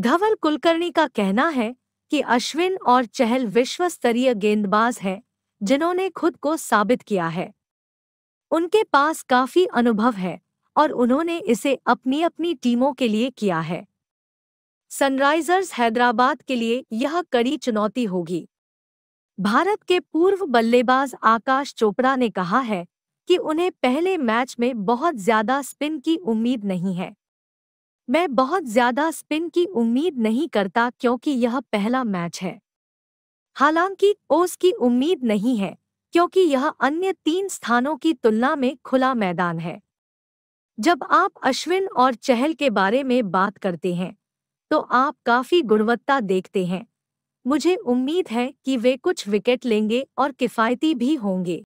धवल कुलकर्णी का कहना है कि अश्विन और चहल विश्व स्तरीय गेंदबाज हैं जिन्होंने खुद को साबित किया है उनके पास काफी अनुभव है और उन्होंने इसे अपनी अपनी टीमों के लिए किया है सनराइजर्स हैदराबाद के लिए यह कड़ी चुनौती होगी भारत के पूर्व बल्लेबाज आकाश चोपड़ा ने कहा है कि उन्हें पहले मैच में बहुत ज्यादा स्पिन की उम्मीद नहीं है मैं बहुत ज्यादा स्पिन की उम्मीद नहीं करता क्योंकि यह पहला मैच है हालांकि ओस की उम्मीद नहीं है क्योंकि यह अन्य तीन स्थानों की तुलना में खुला मैदान है जब आप अश्विन और चहल के बारे में बात करते हैं तो आप काफी गुणवत्ता देखते हैं मुझे उम्मीद है कि वे कुछ विकेट लेंगे और किफायती भी होंगे